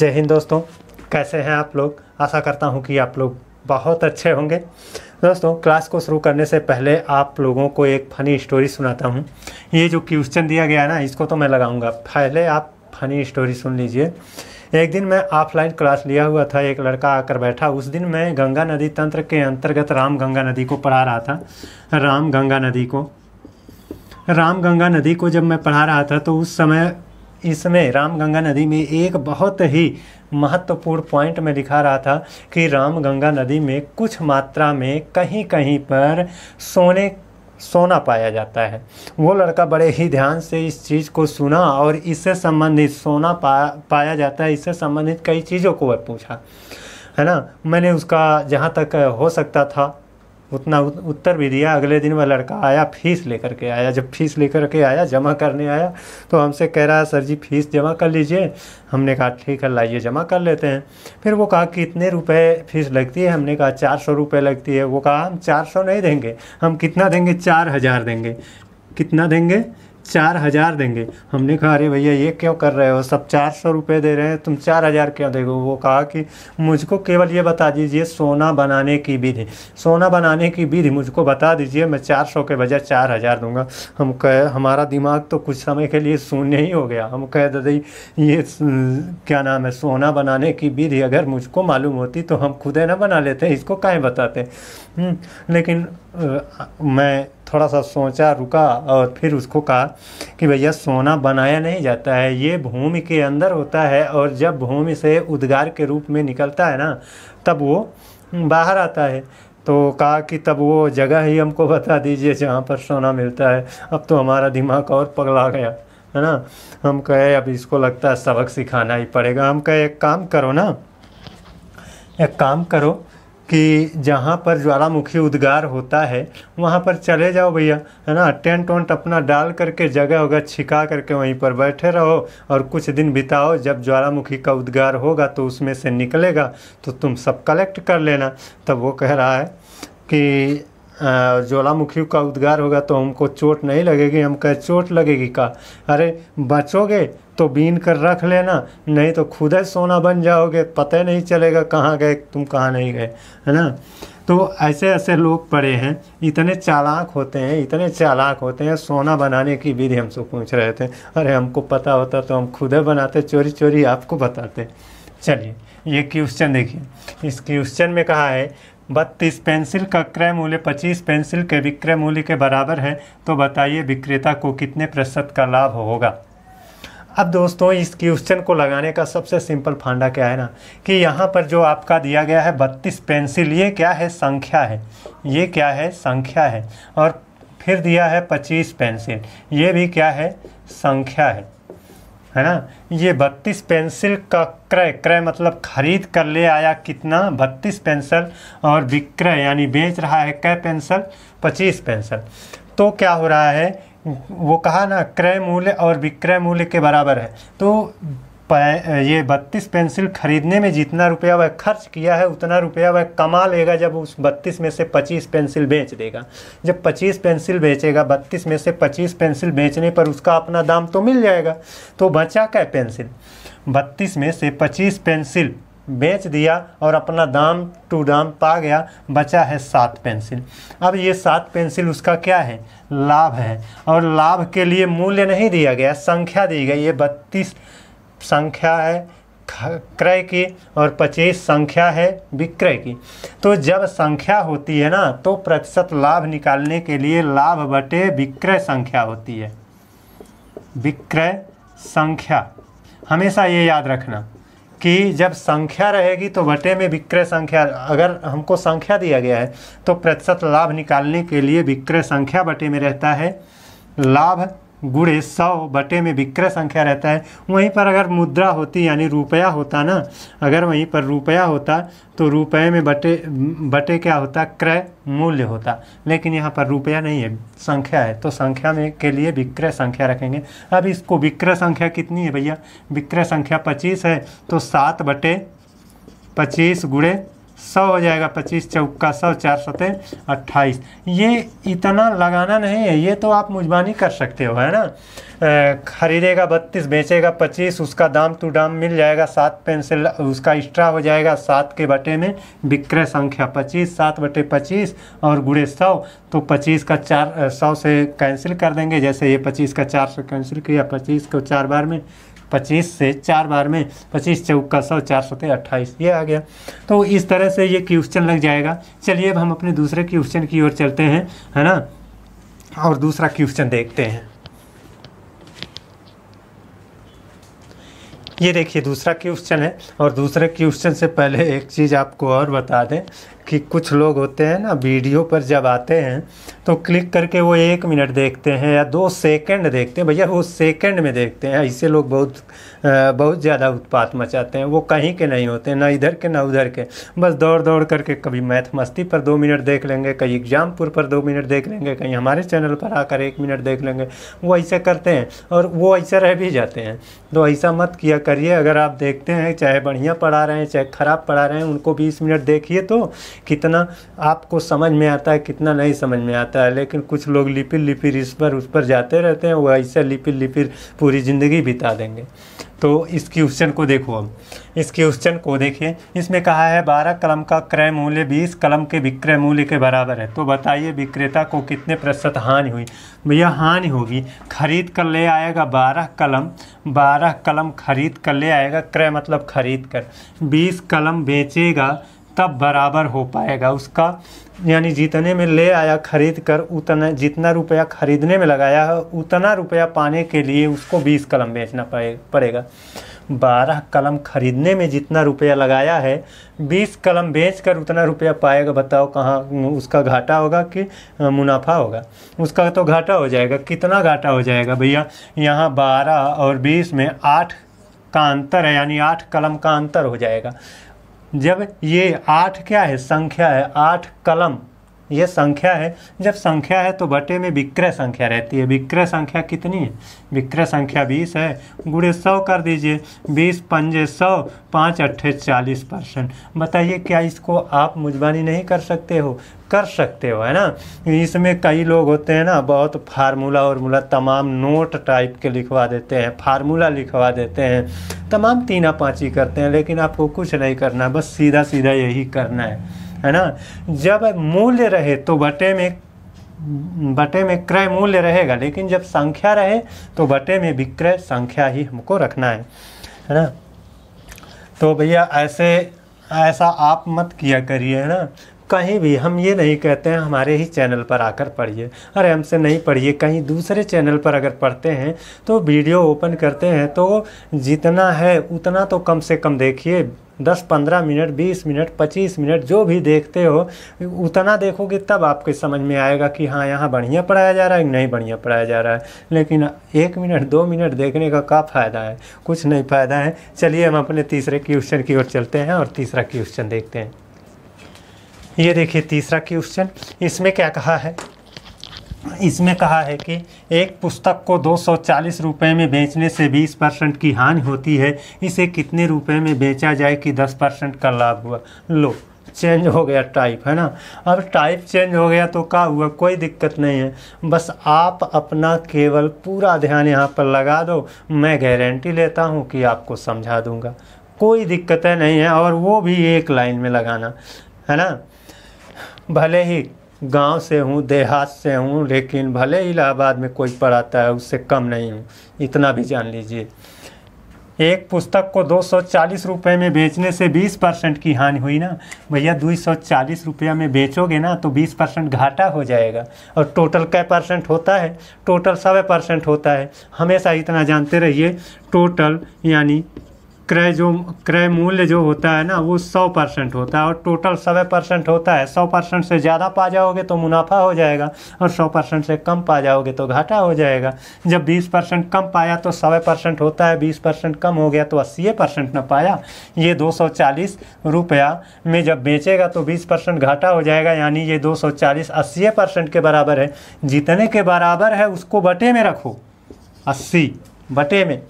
जय हिंद दोस्तों कैसे हैं आप लोग आशा करता हूं कि आप लोग बहुत अच्छे होंगे दोस्तों क्लास को शुरू करने से पहले आप लोगों को एक फ़नी स्टोरी सुनाता हूं ये जो क्वेश्चन दिया गया ना इसको तो मैं लगाऊंगा पहले आप फनी स्टोरी सुन लीजिए एक दिन मैं ऑफलाइन क्लास लिया हुआ था एक लड़का आकर बैठा उस दिन मैं गंगा नदी तंत्र के अंतर्गत राम गंगा नदी को पढ़ा रहा था राम गंगा नदी को राम गंगा नदी को जब मैं पढ़ा रहा था तो उस समय इसमें रामगंगा नदी में एक बहुत ही महत्वपूर्ण पॉइंट में लिखा रहा था कि रामगंगा नदी में कुछ मात्रा में कहीं कहीं पर सोने सोना पाया जाता है वो लड़का बड़े ही ध्यान से इस चीज़ को सुना और इससे संबंधित सोना पा, पाया जाता है इससे संबंधित कई चीज़ों को वह पूछा है ना मैंने उसका जहाँ तक हो सकता था उतना उत्तर भी दिया अगले दिन वह लड़का आया फीस लेकर के आया जब फीस लेकर के आया जमा करने आया तो हमसे कह रहा सर जी फीस जमा कर लीजिए हमने कहा ठीक है लाइए जमा कर लेते हैं फिर वो कहा कितने रुपए फीस लगती है हमने कहा चार सौ रुपये लगती है वो कहा हम चार सौ नहीं देंगे हम कितना देंगे चार हज़ार देंगे कितना देंगे चार हज़ार देंगे हमने कहा अरे भैया ये क्यों कर रहे हो सब चार सौ रुपये दे रहे हैं तुम चार हज़ार क्यों देगो वो कहा कि मुझको केवल ये बता दीजिए सोना बनाने की विधि सोना बनाने की विधि मुझको बता दीजिए मैं चार सौ के बजाय चार हज़ार दूंगा हम कह हमारा दिमाग तो कुछ समय के लिए शून्य ही हो गया हम कह दे ये क्या नाम है सोना बनाने की विधि अगर मुझको मालूम होती तो हम खुद ना बना लेते हैं इसको काहे बताते हम्म, लेकिन आ, मैं थोड़ा सा सोचा रुका और फिर उसको कहा कि भैया सोना बनाया नहीं जाता है ये भूमि के अंदर होता है और जब भूमि से उद्गार के रूप में निकलता है ना तब वो हम्म, बाहर आता है तो कहा कि तब वो जगह ही हमको बता दीजिए जहाँ पर सोना मिलता है अब तो हमारा दिमाग और पगला गया है ना हम कहे अब इसको लगता है सबक सिखाना ही पड़ेगा हम कहे एक काम करो ना एक काम करो कि जहाँ पर ज्वालामुखी उद्गार होता है वहाँ पर चले जाओ भैया है ना टेंट वेंट अपना डाल करके जगह वगैरह छिका करके वहीं पर बैठे रहो और कुछ दिन बिताओ जब ज्वालामुखी का उद्गार होगा तो उसमें से निकलेगा तो तुम सब कलेक्ट कर लेना तब वो कह रहा है कि ज्वालामुखी का उद्गार होगा तो हमको चोट नहीं लगेगी हम कह चोट लगेगी का अरे बचोगे तो बीन कर रख लेना नहीं तो खुद ही सोना बन जाओगे पता ही नहीं चलेगा कहाँ गए तुम कहाँ नहीं गए है ना तो ऐसे ऐसे लोग पड़े हैं इतने चालाक होते हैं इतने चालाक होते हैं सोना बनाने की विधि हमसे पूछ रहे थे अरे हमको पता होता तो हम खुद बनाते चोरी चोरी आपको बताते चलिए ये क्वेश्चन देखिए इस क्वेश्चन में कहा है बत्तीस पेंसिल का क्रय मूल्य पच्चीस पेंसिल के विक्रय मूल्य के बराबर है तो बताइए विक्रेता को कितने प्रतिशत का लाभ होगा अब दोस्तों इस क्वेश्चन को लगाने का सबसे सिंपल फांडा क्या है ना कि यहाँ पर जो आपका दिया गया है बत्तीस पेंसिल ये क्या है संख्या है ये क्या है संख्या है और फिर दिया है पच्चीस पेंसिल ये भी क्या है संख्या है है ना ये बत्तीस पेंसिल का क्रय क्रय मतलब खरीद कर ले आया कितना बत्तीस पेंसिल और विक्रय यानी बेच रहा है कै पेंसिल पच्चीस पेंसिल तो क्या हो रहा है वो कहा ना क्रय मूल्य और विक्रय मूल्य के बराबर है तो ये बत्तीस पेंसिल खरीदने में जितना रुपया वह खर्च किया है उतना रुपया वह कमा लेगा जब उस बत्तीस में से पच्चीस पेंसिल बेच देगा जब पच्चीस पेंसिल बेचेगा बत्तीस में से पच्चीस पेंसिल बेचने पर उसका अपना दाम तो मिल जाएगा तो बचा क्या पेंसिल बत्तीस में से पच्चीस पेंसिल बेच दिया और अपना दाम टू दाम पा गया बचा है सात पेंसिल अब ये सात पेंसिल उसका क्या है लाभ है और लाभ के लिए मूल्य नहीं दिया गया संख्या दी गई ये बत्तीस संख्या है क्रय की और पच्चीस संख्या है विक्रय की तो जब संख्या होती है ना तो प्रतिशत लाभ निकालने के लिए लाभ बटे विक्रय संख्या होती है विक्रय संख्या हमेशा ये याद रखना कि जब संख्या रहेगी तो बटे में विक्रय संख्या अगर हमको संख्या दिया गया है तो प्रतिशत लाभ निकालने के लिए विक्रय संख्या बटे में रहता है लाभ गुड़े सौ बटे में विक्रय संख्या रहता है वहीं पर अगर मुद्रा होती यानी रुपया होता ना अगर वहीं पर रुपया होता तो रुपये में बटे बटे क्या होता क्रय मूल्य होता लेकिन यहाँ पर रुपया नहीं है संख्या है तो संख्या में के लिए विक्रय संख्या रखेंगे अब इसको विक्रय संख्या कितनी है भैया विक्रय संख्या पच्चीस है तो सात बटे पच्चीस गुड़े सौ हो जाएगा पच्चीस चौका सौ चार सौते अट्ठाईस ये इतना लगाना नहीं है ये तो आप मुजबानी कर सकते हो है ना ख़रीदेगा बत्तीस बेचेगा पच्चीस उसका दाम टू दाम मिल जाएगा सात पेंसिल उसका एक्स्ट्रा हो जाएगा सात के बटे में विक्रय संख्या पच्चीस सात बटे पच्चीस और गुड़े सौ तो पच्चीस का चार सौ से कैंसिल कर देंगे जैसे ये पच्चीस का चार सौ कैंसिल किया पच्चीस को चार बार में पच्चीस से चार बार में पच्चीस चौका सौ चार सौ अट्ठाईस ये आ गया तो इस तरह से ये क्वेश्चन लग जाएगा चलिए अब हम अपने दूसरे क्वेश्चन की ओर चलते हैं है ना और दूसरा क्वेश्चन देखते हैं ये देखिए दूसरा क्वेश्चन है और दूसरे क्वेश्चन से पहले एक चीज़ आपको और बता दें कि कुछ लोग होते हैं ना वीडियो पर जब आते हैं तो क्लिक करके वो एक मिनट देखते हैं या दो सेकंड देखते हैं भैया वो सेकंड में देखते हैं ऐसे लोग बहुत बहुत ज़्यादा उत्पात मचाते हैं वो कहीं के नहीं होते ना इधर के ना उधर के बस दौड़ दौड़ करके कभी मैथ मस्ती पर दो मिनट देख लेंगे कहीं एग्जामपुर पर दो मिनट देख लेंगे कहीं हमारे चैनल पर आकर एक मिनट देख लेंगे वो ऐसे करते हैं और वो ऐसे रह भी जाते हैं तो ऐसा मत किया करिए अगर आप देखते हैं चाहे बढ़िया पढ़ा रहे हैं चाहे ख़राब पढ़ा रहे हैं उनको बीस मिनट देखिए तो कितना आपको समझ में आता है कितना नहीं समझ में आता है लेकिन कुछ लोग लिपिर लिपिर इस पर उस पर जाते रहते हैं वो ऐसे लिपिर लिपिर पूरी ज़िंदगी बिता देंगे तो इस क्वेश्चन को देखो अब इस क्वेश्चन को देखिए इसमें कहा है बारह कलम का क्रय मूल्य बीस कलम के विक्रय मूल्य के बराबर है तो बताइए विक्रेता को कितने प्रतिशत हानि हुई भैया हानि होगी खरीद कर ले आएगा बारह कलम बारह कलम खरीद कर ले आएगा क्रय मतलब खरीद कर बीस कलम बेचेगा तब बराबर हो पाएगा उसका यानी जितने में ले आया खरीद कर उतना जितना रुपया खरीदने में लगाया है उतना रुपया पाने के लिए उसको बीस कलम बेचना पड़े पड़ेगा बारह कलम खरीदने में जितना रुपया लगाया है बीस कलम बेच कर उतना रुपया पाएगा बताओ कहाँ उसका घाटा होगा कि मुनाफा होगा उसका तो घाटा हो जाएगा कितना घाटा हो जाएगा भैया यहाँ बारह और बीस में आठ का अंतर है यानी आठ कलम का अंतर हो जाएगा जब ये आठ क्या है संख्या है आठ कलम यह संख्या है जब संख्या है तो बटे में विक्रय संख्या रहती है विक्रय संख्या कितनी है विक्रय संख्या बीस है गुड़े सौ कर दीजिए बीस पंजे सौ पाँच अट्ठे चालीस परसेंट बताइए क्या इसको आप मुजबानी नहीं कर सकते हो कर सकते हो है ना इसमें कई लोग होते हैं ना बहुत फार्मूला वार्मूला तमाम नोट टाइप के लिखवा देते हैं फार्मूला लिखवा देते हैं तमाम तीना पाँची करते हैं लेकिन आपको कुछ नहीं करना बस सीधा सीधा यही करना है है ना जब मूल्य रहे तो बटे में बटे में क्रय मूल्य रहेगा लेकिन जब संख्या रहे तो बटे में विक्रय संख्या ही हमको रखना है है ना तो भैया ऐसे ऐसा आप मत किया करिए है ना कहीं भी हम ये नहीं कहते हैं हमारे ही चैनल पर आकर पढ़िए अरे हमसे नहीं पढ़िए कहीं दूसरे चैनल पर अगर पढ़ते हैं तो वीडियो ओपन करते हैं तो जितना है उतना तो कम से कम देखिए दस पंद्रह मिनट बीस मिनट पच्चीस मिनट जो भी देखते हो उतना देखोगे तब आपके समझ में आएगा कि हाँ यहाँ बढ़िया पढ़ाया जा रहा है नहीं बढ़िया पढ़ाया जा रहा है लेकिन एक मिनट दो मिनट देखने का क्या फ़ायदा है कुछ नहीं फ़ायदा है चलिए हम अपने तीसरे क्वेश्चन की ओर चलते हैं और तीसरा क्वेश्चन देखते हैं ये देखिए तीसरा क्वेश्चन इसमें क्या कहा है इसमें कहा है कि एक पुस्तक को दो सौ चालीस रुपये में बेचने से बीस परसेंट की हानि होती है इसे कितने रुपए में बेचा जाए कि दस परसेंट का लाभ हुआ लो चेंज हो गया टाइप है ना अब टाइप चेंज हो गया तो क्या हुआ कोई दिक्कत नहीं है बस आप अपना केवल पूरा ध्यान यहाँ पर लगा दो मैं गारंटी लेता हूँ कि आपको समझा दूँगा कोई दिक्कतें नहीं है और वो भी एक लाइन में लगाना है ना भले ही गांव से हूँ देहात से हूँ लेकिन भले इलाहाबाद में कोई पढ़ाता है उससे कम नहीं हूँ इतना भी जान लीजिए एक पुस्तक को दो सौ चालीस रुपये में बेचने से बीस परसेंट की हानि हुई ना भैया दो सौ चालीस रुपया में बेचोगे ना तो बीस परसेंट घाटा हो जाएगा और टोटल कै परसेंट होता है टोटल सवे परसेंट होता है हमेशा इतना जानते रहिए टोटल यानी क्रय जो क्रय मूल्य जो होता है ना वो सौ परसेंट होता है और टोटल सवे परसेंट होता है सौ परसेंट से ज़्यादा पा जाओगे तो मुनाफा हो जाएगा और सौ परसेंट से कम पा जाओगे तो घाटा हो जाएगा जब बीस परसेंट कम पाया तो सवे परसेंट होता है बीस परसेंट कम हो गया तो अस्सी परसेंट ना पाया ये दो सौ चालीस रुपया में जब बेचेगा तो बीस परसेंट घाटा हो जाएगा यानी ये दो सौ चालीस अस्सी परसेंट के बराबर है जितने के बराबर है उसको बटे में रखो अस्सी बटे में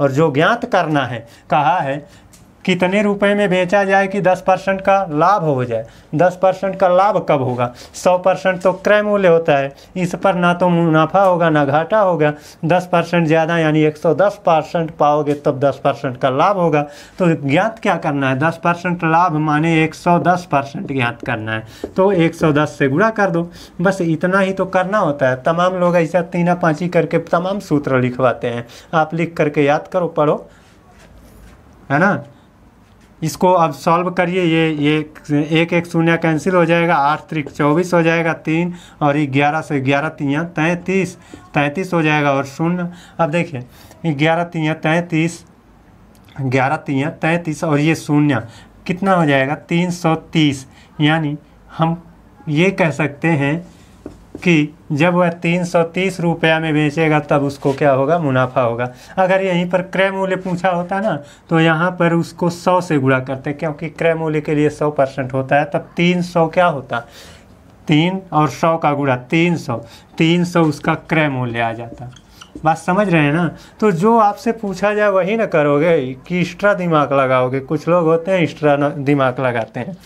और जो ज्ञात करना है कहा है कितने रुपए में बेचा जाए कि 10 परसेंट का लाभ हो जाए 10 परसेंट का लाभ कब होगा 100 परसेंट तो क्रय मूल्य होता है इस पर ना तो मुनाफा होगा ना घाटा होगा 10 परसेंट ज़्यादा यानी 110 परसेंट पाओगे तब 10 परसेंट का लाभ होगा तो ज्ञात क्या करना है 10 परसेंट लाभ माने 110 परसेंट ज्ञात करना है तो 110 से गुड़ा कर दो बस इतना ही तो करना होता है तमाम लोग ऐसा तीना पाँची करके तमाम सूत्र लिखवाते हैं आप लिख करके याद करो पढ़ो है ना इसको अब सॉल्व करिए ये ये एक एक शून्य कैंसिल हो जाएगा आठ त्रिक चौबीस हो जाएगा तीन और ये ग्यारह से ग्यारह तिया तैंतीस तैंतीस हो जाएगा और शून्य अब देखिए ग्यारह तियाँ तैंतीस ग्यारह तियाँ तैंतीस और ये शून्य कितना हो जाएगा तीन सौ तीस यानी हम ये कह सकते हैं कि जब वह तीन सौ तीस रुपया में बेचेगा तब उसको क्या होगा मुनाफा होगा अगर यहीं पर क्रय मूल्य पूछा होता ना तो यहाँ पर उसको सौ से गुणा करते क्योंकि क्रय मूल्य के लिए सौ परसेंट होता है तब तीन सौ क्या होता तीन और सौ का गुणा तीन सौ तीन सौ उसका क्रय मूल्य आ जाता बात समझ रहे हैं ना तो जो आपसे पूछा जाए वही ना करोगे कि एक्स्ट्रा दिमाग लगाओगे कुछ लोग होते हैं एक्स्ट्रा दिमाग लगाते हैं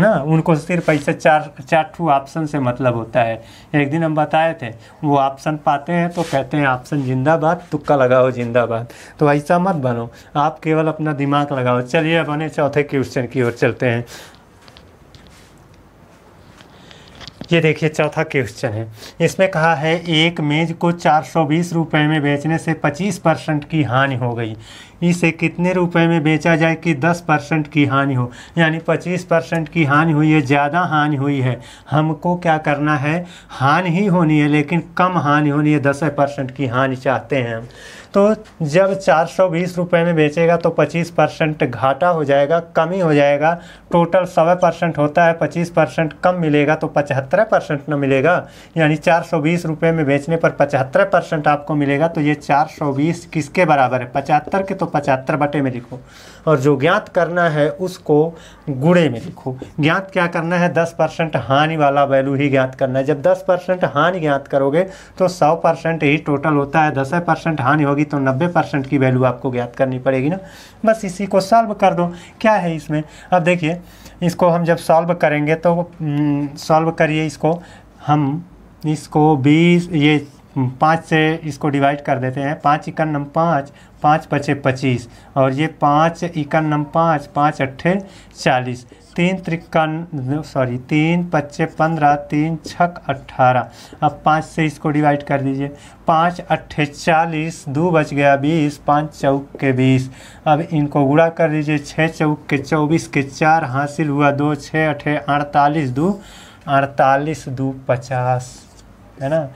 ना उनको सिर्फ ऐसे चार चार ठू ऑप्शन से मतलब होता है एक दिन हम बताए थे वो ऑप्शन पाते हैं तो कहते हैं ऑप्शन जिंदाबाद तुक्का लगाओ जिंदाबाद तो ऐसा मत बनो आप केवल अपना दिमाग लगाओ चलिए बने चौथे क्वेश्चन की ओर चलते हैं ये देखिए चौथा क्वेश्चन है इसमें कहा है एक मेज को चार सौ बीस में बेचने से पच्चीस परसेंट की हानि हो गई इसे कितने रुपए में बेचा जाए कि 10 परसेंट की हानि हो यानी 25 परसेंट की हानि हुई है ज़्यादा हानि हुई है हमको क्या करना है हानि ही होनी है लेकिन कम हानि होनी है दस परसेंट की हानि चाहते हैं हम तो जब चार सौ बीस रुपये में बेचेगा तो पच्चीस परसेंट घाटा हो जाएगा कमी हो जाएगा टोटल सवा परसेंट होता है पच्चीस परसेंट कम मिलेगा तो पचहत्तर परसेंट ना मिलेगा यानी चार सौ बीस रुपये में बेचने पर पचहत्तर परसेंट आपको मिलेगा तो ये चार सौ बीस किसके बराबर है पचहत्तर के तो पचहत्तर बटे में लिखो और जो ज्ञात करना है उसको गुड़े में लिखो ज्ञात क्या करना है दस परसेंट हानि वाला वैल्यू ही ज्ञात करना है जब दस परसेंट हानि ज्ञात करोगे तो सौ परसेंट ही टोटल होता है दस परसेंट हानि होगी होगी तो नब्बे परसेंट की वैल्यू आपको ज्ञात करनी पड़ेगी ना बस इसी को सॉल्व कर दो क्या है इसमें अब देखिए इसको हम जब सॉल्व करेंगे तो सॉल्व हम्म, करिए इसको हम इसको बीस ये हम्म, पाँच से इसको डिवाइड कर देते हैं पाँच इक्नम नम पाँच पाँच पचे पच्चीस और ये पाँच इक्का नम पाँच पाँच अट्ठे चालीस तीन त्रिकन सॉरी तीन पच्चे पंद्रह तीन छक अट्ठारह अब पाँच से इसको डिवाइड कर दीजिए पाँच अट्ठे चालीस दो बच गया बीस पाँच चौक के बीस अब इनको गुड़ा कर दीजिए छः चौक के चौबीस के चार हासिल हुआ दो छः अठे अड़तालीस दो अड़तालीस दो पचास है ना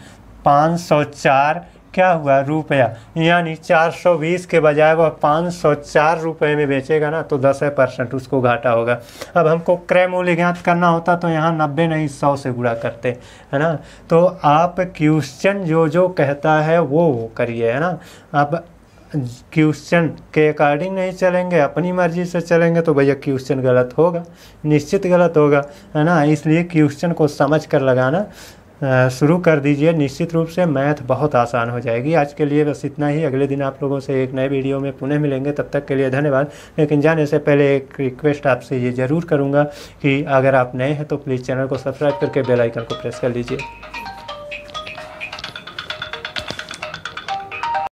504 क्या हुआ रुपया यानी 420 के बजाय वह 504 रुपए में बेचेगा ना तो 10 परसेंट उसको घाटा होगा अब हमको क्रय मूल्य ज्ञात करना होता तो यहाँ 90 नहीं 100 से गुणा करते है ना तो आप क्वेश्चन जो जो कहता है वो वो करिए है ना अब क्वेश्चन के अकॉर्डिंग नहीं चलेंगे अपनी मर्जी से चलेंगे तो भैया क्वेश्चन गलत होगा निश्चित गलत होगा है ना इसलिए क्वेश्चन को समझ कर लगाना शुरू कर दीजिए निश्चित रूप से मैथ बहुत आसान हो जाएगी आज के लिए बस इतना ही अगले दिन आप लोगों से एक नए वीडियो में पुनः मिलेंगे तब तक के लिए धन्यवाद लेकिन जाने से पहले एक रिक्वेस्ट आपसे ये ज़रूर करूँगा कि अगर आप नए हैं तो प्लीज़ चैनल को सब्सक्राइब करके बेलाइकन को प्रेस कर लीजिए